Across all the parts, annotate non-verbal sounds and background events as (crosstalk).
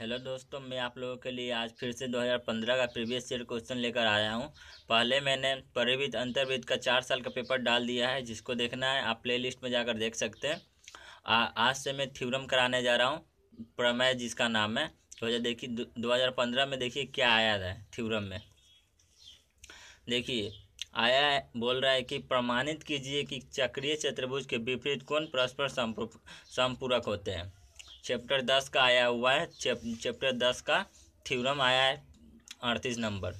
hello दोस्तों मैं आप लोगों के लिए आज फिर से 2015 का प्रीवियस ईयर क्वेश्चन लेकर आया हूं पहले मैंने परिवित अंतर्विद का चार साल का पेपर डाल दिया है जिसको देखना है आप प्लेलिस्ट में जाकर देख सकते हैं आ, आज से मैं थ्योरम कराने जा रहा हूं प्रमेय जिसका नाम है तो जो देखिए दो हज़ार पंद्रह में देखिए क्या आया था थ्यूरम में देखिए आया है, बोल रहा है कि प्रमाणित कीजिए कि चक्रीय चतुर्भुज के विपरीत कौन परस्पर संपूरक होते हैं चैप्टर दस का आया हुआ है चैप्टर दस का थ्योरम आया है अड़तीस नंबर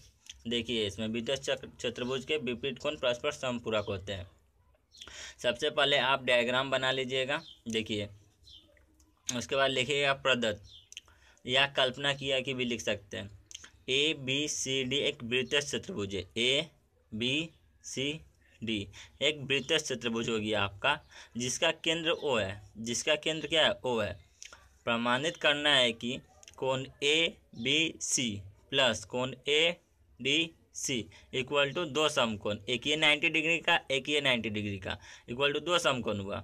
देखिए इसमें विद्युत चतुर्भुज के विपरीत कोण परस्पर समपूरक होते हैं सबसे पहले आप डायग्राम बना लीजिएगा देखिए उसके बाद लिखिएगा प्रदत्त या कल्पना किया कि भी लिख सकते हैं ए बी सी डी एक वृत्त चतुर्भुज है ए बी सी डी एक वृत्त चतुर्भुज होगी आपका जिसका केंद्र ओ है जिसका केंद्र क्या है ओ है प्रमाणित करना है कि कोण ए बी सी प्लस कोण A D C equal to दो समकोण एक ये नाइन्टी डिग्री का एक ये नाइन्टी डिग्री का इक्वल टू दो समकोण हुआ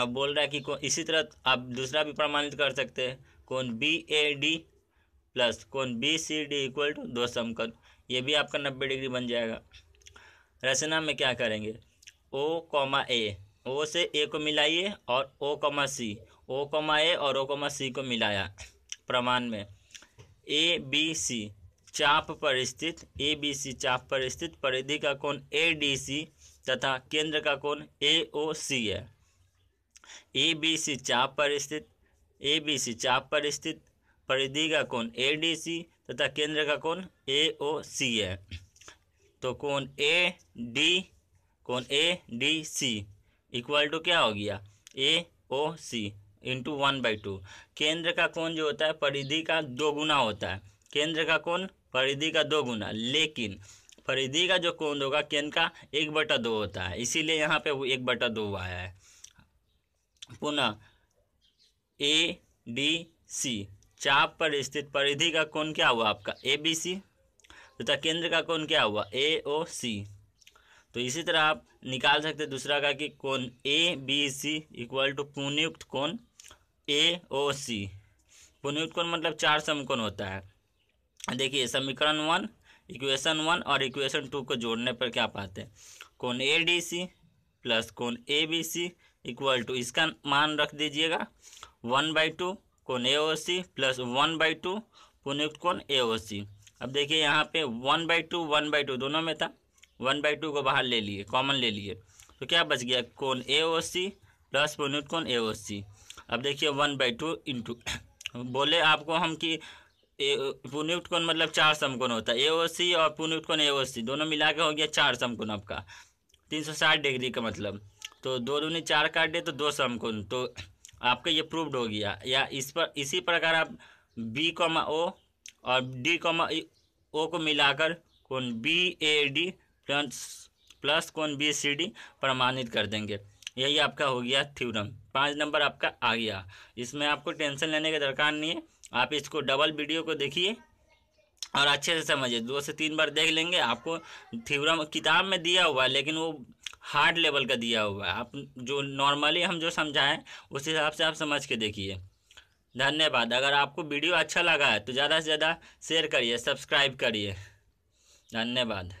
अब बोल रहा है कि इसी तरह आप दूसरा भी प्रमाणित कर सकते हैं कौन बी ए डी प्लस कौन B C D equal to दो समकोण ये भी आपका नब्बे डिग्री बन जाएगा रचना में क्या करेंगे ओ कॉमा ए ओ से ए को मिलाइए और ओ कमा सी ओ कमा ए और ओ कमा सी को मिलाया प्रमाण में ए बी सी चाप पर स्थित ए बी सी चाप पर स्थित परिधि का कोण ए डी सी तथा केंद्र का कोण ए ओ सी है ए बी सी चाप पर स्थित ए बी सी चाप पर स्थित परिधि का कोण ए डी सी तथा केंद्र का कोण ए ओ सी है तो कोण ए डी कोण A D C equal to क्या हो गया A O C into one by two केंद्र का कोण जो होता है परिधि का दो गुना होता है केंद्र का कोण परिधि का दो गुना लेकिन परिधि का जो कोण होगा केंद्र का एक बटा दो होता है इसीलिए यहाँ पे वो एक बटा दो आया है पुनः ए डी सी चाप पर स्थित परिधि का कोण क्या हुआ आपका ए बी सी तथा केंद्र का कोण क्या हुआ ए ओ सी तो इसी तरह आप निकाल सकते दूसरा का कि कौन A B C equal to पुनयुक्त कौन ए ओ सी पुनयुक्त कौन मतलब चार समकोण होता है देखिए समीकरण वन इक्वेशन वन और इक्वेशन टू को जोड़ने पर क्या पाते हैं कौन ए डी सी प्लस कौन A B C equal to इसका मान रख दीजिएगा वन बाई टू कौन A O C plus one by two पुनयुक्त कौन ए ओ सी अब देखिए यहाँ पे one by two one by two दोनों में था वन बाई टू को बाहर ले लिए कॉमन ले लिए तो क्या बच गया कौन A O C plus unit कौन ए ओ सी अब देखिए वन बाई टू इंटू (coughs) बोले आपको हम कि ए पुनिट कौन मतलब चार समकोण होता है ए ओ सी और पुनिट कौन ए ओ सी दोनों मिला के हो गया चार समकोण आपका तीन सौ साठ डिग्री का मतलब तो दो दूनी चार काट दे तो दो समकोण तो (coughs) आपका ये प्रूव्ड हो गया या इस पर इसी प्रकार आप बी कॉमा ओ और डी कॉमा ओ को मिलाकर कौन B A D plus plus B C D प्रमाणित कर देंगे यही आपका हो गया थ्योरम पाँच नंबर आपका आ गया इसमें आपको टेंशन लेने की दरकार नहीं है आप इसको डबल वीडियो को देखिए और अच्छे से समझिए दो से तीन बार देख लेंगे आपको थ्योरम किताब में दिया हुआ है लेकिन वो हार्ड लेवल का दिया हुआ है आप जो नॉर्मली हम जो समझाएं उस हिसाब से आप समझ के देखिए धन्यवाद अगर आपको वीडियो अच्छा लगा है तो ज़्यादा से ज़्यादा शेयर करिए सब्सक्राइब करिए धन्यवाद